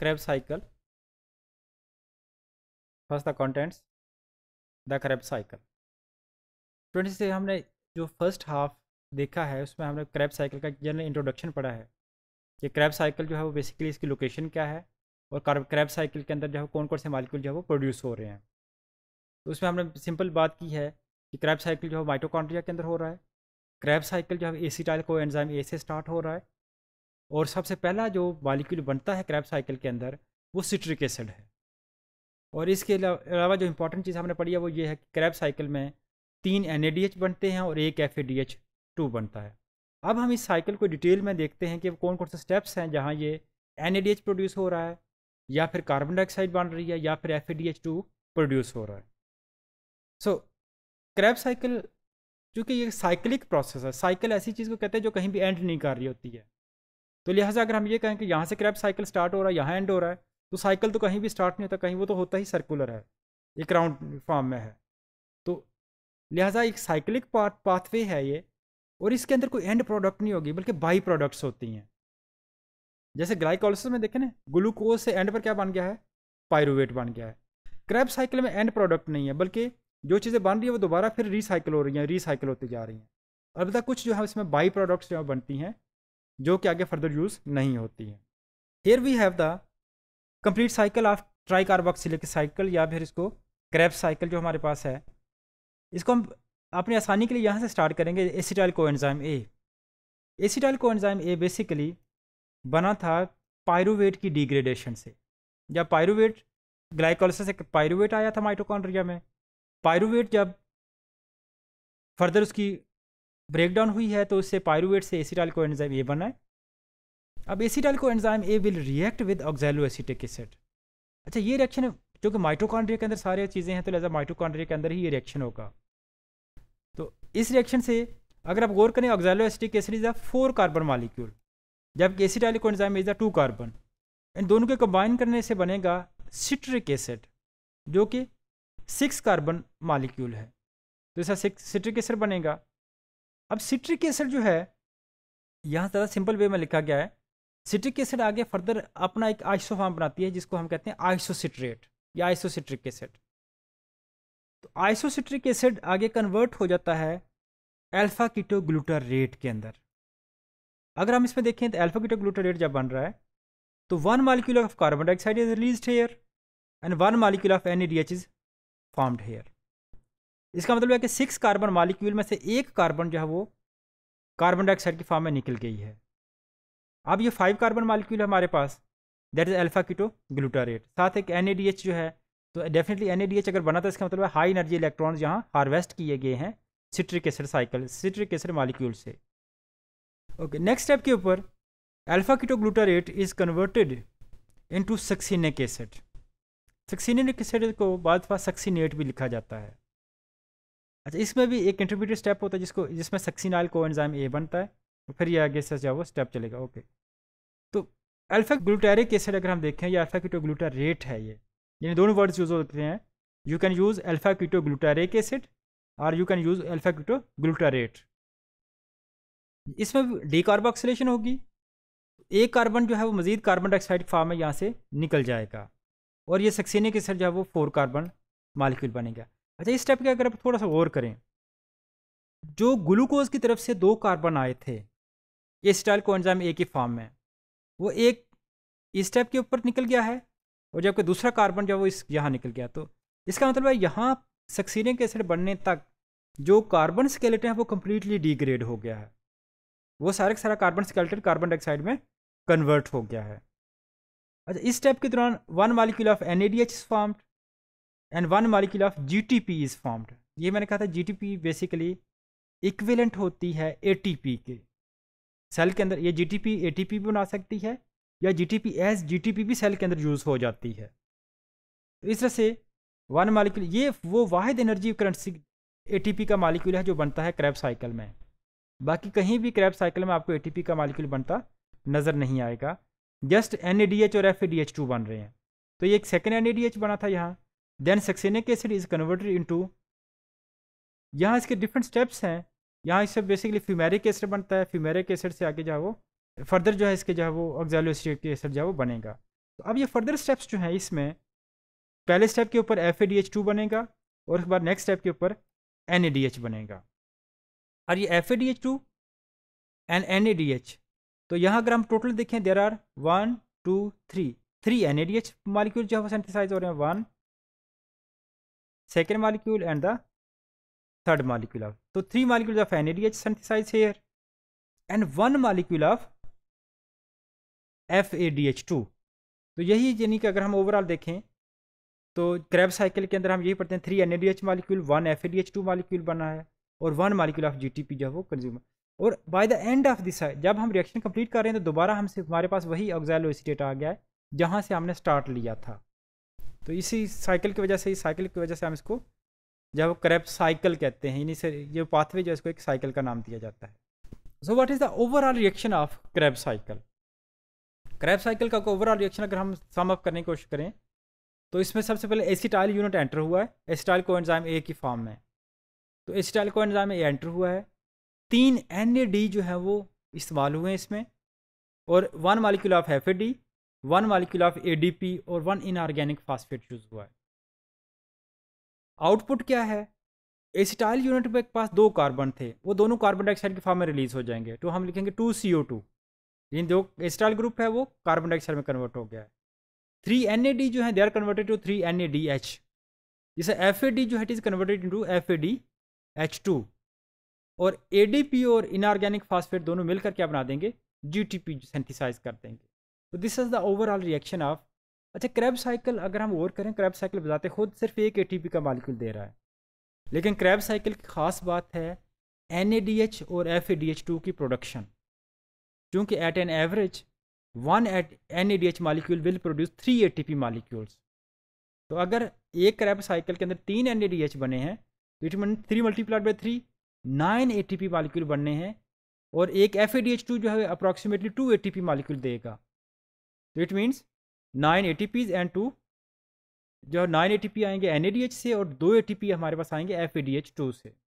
Krebs cycle. First the contents, the Krebs cycle. Twenty से हमने जो फर्स्ट हाफ देखा है उसमें हमने क्रैप साइकिल का जनरल इंट्रोडक्शन पढ़ा है कि क्रैप साइकिल जो है वो बेसिकली इसकी लोकेशन क्या है और क्रैप साइकिल के अंदर जो है कौन कौन से मालिक्यूल जो है वो प्रोड्यूस हो रहे हैं तो उसमें हमने सिंपल बात की है कि क्रैप साइकिल जो है माइटोकॉन्ट्रिया के अंदर हो रहा है क्रैप साइकिल जो है एसीटाइल को एनजाम ए से स्टार्ट हो रहा है और सबसे पहला जो मालिक्यूल बनता है क्रैप साइकिल के अंदर वो सिट्रिक एसिड है और इसके अलावा जो इंपॉर्टेंट चीज़ हमने पढ़ी है वो ये है कि क्रैप साइकिल में तीन एन बनते हैं और एक एफ बनता है अब हम इस साइकिल को डिटेल में देखते हैं कि कौन कौन से स्टेप्स हैं जहाँ ये एन प्रोड्यूस हो रहा है या फिर कार्बन डाइऑक्साइड बन रही है या फिर एफ प्रोड्यूस हो रहा है सो क्रैप साइकिल चूँकि ये साइकिलिक प्रोसेस है साइकिल ऐसी चीज़ को कहते हैं जो कहीं भी एंड नहीं कर रही होती है तो लिहाजा अगर हम ये कहें कि यहाँ से क्रैप साइकिल स्टार्ट हो रहा है यहाँ एंड हो रहा है तो साइकिल तो कहीं भी स्टार्ट नहीं होता कहीं वो तो होता ही सर्कुलर है एक राउंड फॉर्म में है तो लिहाजा एक साइकिलिक पाथवे है ये और इसके अंदर कोई एंड प्रोडक्ट नहीं होगी बल्कि बाई प्रोडक्ट्स होती हैं जैसे ग्लाइकोलिस में देखें ना ग्लूकोज से एंड पर क्या बन गया है पायरोवेट बन गया है क्रैप साइकिल में एंड प्रोडक्ट नहीं है बल्कि जो चीज़ें बन रही है वो दोबारा फिर रिसाइकिल हो रही हैं रिसाइकिल होती जा रही हैं अलबत्त कुछ जो है इसमें बाई प्रोडक्ट्स जो बनती हैं जो कि आगे फर्दर यूज़ नहीं होती है here we have the complete cycle of tricarboxylic cycle या फिर इसको क्रैप साइकिल जो हमारे पास है इसको हम अपनी आसानी के लिए यहाँ से स्टार्ट करेंगे acetyl coenzyme A acetyl coenzyme A basically बना था पायरुवेट की डिग्रेडेशन से या पायरुवेट ग्लाइकोलिस से पायरुवेट आया था माइटोकॉन्ड्रिया में पायरुवेट जब फर्दर उसकी ब्रेकडाउन हुई है तो उससे पायरुवेट से एसिटाइल को एंजाइम ए बनाए अब acetyl coenzyme A will react with oxaloacetic acid अच्छा ये रिएक्शन क्योंकि माइट्रोकॉन्ड्रिया माइटोकॉन्ड्रिया के अंदर सारे चीज़ें हैं तो लिहाजा माइटोकॉन्ड्रिया के अंदर ही ये रिएक्शन होगा तो इस रिएक्शन से अगर आप गौर करें oxaloacetic acid is a four carbon molecule जबकि acetyl coenzyme is a two carbon इन दोनों के कंबाइन करने से बनेगा सिट्रिक एसिड जो कि सिक्स कार्बन मालिक्यूल है तो ऐसा सिक्स सिट्रिक एसिड बनेगा अब सिट्रिक एसिड जो है यहाँ ज़्यादा सिंपल वे में लिखा गया है सिट्रिक एसिड आगे फर्दर अपना एक आइसो बनाती है जिसको हम कहते हैं आइसोसिट्रेट या आइसोसिट्रिक एसिड तो आइसोसिट्रिक एसिड आगे कन्वर्ट हो जाता है अल्फा रेट के अंदर अगर हम इसमें देखें तो अल्फा रेट जब बन रहा है तो one molecule of carbon dioxide is release here and one molecule of N A D H is formed here इसका मतलब है कि सिक्स कार्बन मालिक्यूल में से एक कार्बन जो है वो कार्बन डाइऑक्साइड की फॉर्म में निकल गई है अब ये फाइव कार्बन मालिक्यूल है हमारे पास that is alpha keto glutarate साथ एक एन जो है तो डेफिनेटली एन अगर बना था तो इसका मतलब है हाई एनर्जी इलेक्ट्रॉन यहाँ हार्वेस्ट किए गए हैं citric acid cycle citric acid molecule से ओके नेक्स्ट स्टेप के ऊपर alpha glutarate is converted into succinic acid succinic acid को बाद सक्सीनेट भी लिखा जाता है अच्छा इसमें भी एक इंटरमीडिएट स्टेप होता है जिसको जिसमें सक्सीनाइल को एंजाइम ए बनता है तो फिर ये आगे से जो वो स्टेप चलेगा ओके तो अल्फा ग्लूटेरिक एसिड अगर हम देखें या अल्फा कीटो ग्लूटारेट है ये यानी दोनों वर्ड्स यूज़ होते हैं you can use alpha keto glutaric acid और you can use alpha keto glutarate इसमें डीकार्बोक्सिलेशन होगी एक कार्बन जो है वो मजीद कार्बन डाइऑक्साइड फॉर्म में यहाँ से निकल जाएगा और ये सक्सीनिक एसिड जो है वो फोर कार्बन मालिक्यूल बनेगा अच्छा इस टाइप के अगर आप थोड़ा सा गौर करें जो ग्लूकोज की तरफ से दो कार्बन आए थे ये स्टाइल को अंजाम ए की फॉर्म में वो एक इस टाइप के ऊपर निकल गया है और जबकि दूसरा कार्बन जब वो इस यहाँ निकल गया तो इसका मतलब है यहाँ के एसिड बनने तक जो कार्बन स्केलेटन है वो कम्प्लीटली डिग्रेड हो गया है वो सारे का सारा कार्बन स्केलेटन कार्बन डाइऑक्साइड में कन्वर्ट हो गया है अच्छा इस टाइप के दौरान one molecule of N A D H is formed and one molecule of G is formed ये मैंने कहा था जी बेसिकली इक्विलेंट होती है ए के सेल के अंदर ये जी टी पी बना सकती है या G T P as G T P भी सेल के अंदर यूज़ हो जाती है तो इस तरह से वन मालिक्यूल ये वो वाहिद एनर्जी करेंसी ए का मालिक्यूल है जो बनता है क्रैप साइकिल में बाकी कहीं भी क्रैप साइकिल में आपको ए का मालिक्यूल बनता नज़र नहीं आएगा जस्ट एन और एफ बन रहे हैं तो ये एक सेकेंड एन बना था यहाँ then succinic acid is converted into यहाँ इसके डिफरेंट स्टेप्स हैं यहाँ इससे बेसिकली फ्यूमेरिक एसिड बनता है फ्यूमेरिक एसिड से आगे जो है वो फर्दर जो है इसके जो है वो ऑक्जालो एसिड एसिड जो है वो बनेगा तो अब ये फर्दर स्टेप्स जो हैं इसमें पहले स्टेप के ऊपर F A D H two बनेगा और उसके बाद नेक्स्ट स्टेप के ऊपर एन ए डी एच बनेगा और ये F A D H two and N A D H तो यहाँ अगर हम टोटल देखें there are one two three three N A D H molecule जो है वो सेंथिसाइज हो रहे हैं one second molecule and the third molecule of तो three molecule of N ADH synthesize here and one molecule of F A D H two तो यही यानी कि अगर हम ओवरऑल देखें तो क्रैब साइकिल के अंदर हम यही पढ़ते हैं three N A D H molecule one F A D H two molecule बना है और one molecule of G T P जो है वो कंज्यूमर और by the end of this जब हम रिएक्शन कंप्लीट कर रहे हैं तो दोबारा हमसे हमारे पास वही ऑक्जाइल स्टेट आ गया है जहाँ से हमने स्टार्ट लिया था तो इसी साइकिल की वजह से इस साइकिल की वजह से हम इसको जब क्रैप साइकिल कहते हैं इन्हीं से ये पाथवे जो है इसको एक साइकिल का नाम दिया जाता है so what is the overall reaction of Krebs cycle Krebs cycle का ओवरऑल रिएक्शन अगर हम सम अप करने की कोशिश करें तो इसमें सबसे पहले एसिटाइल यूनिट एंटर हुआ है एसिटाइल को एंजाइम ए की फॉर्म में तो एसिटाइल को एंजाइम ए एंटर हुआ है तीन एन जो है वो इस्तेमाल हुए हैं इसमें और one molecule of D one molecule of ADP और वन इनऑर्गेनिक फास्फेट यूज़ हुआ है आउटपुट क्या है एसिटाइल यूनिट में एक पास दो कार्बन थे वो दोनों कार्बन डाइऑक्साइड के फॉर्म में रिलीज हो जाएंगे तो हम लिखेंगे टू सी ओ टू जिन जो एसिटाइल ग्रुप है वो कार्बन डाइऑक्साइड में कन्वर्ट हो गया है थ्री एन ए डी जो है they are converted to three N A D H जैसे एफ ए डी जो है it is converted to F A D H two और ए डी पी और इनऑर्गेनिक फास्फेट दोनों मिल करके बना देंगे जी टी पी सेंथिसाइज कर देंगे तो this is the overall reaction of अच्छा क्रैब साइकिल अगर हम और करें क्रैब साइकिल बताते खुद सिर्फ एक ए का मालिक्यूल दे रहा है लेकिन क्रैब साइकिल की खास बात है एन और एफ की प्रोडक्शन क्योंकि at an average one at an molecule will produce three A molecules तो अगर एक क्रैब साइकिल के अंदर तीन एन बने हैं तो it mean three multiplied by three nine A molecule बनने हैं और एक एफ जो है अप्रॉक्सीमेटली टू ए मालिक्यूल देगा तो it means nine A T Ps and two जो नाइन ए टी पी आएंगे एन ए डी एच से और दो ए टी पी हमारे पास आएंगे F A D H two से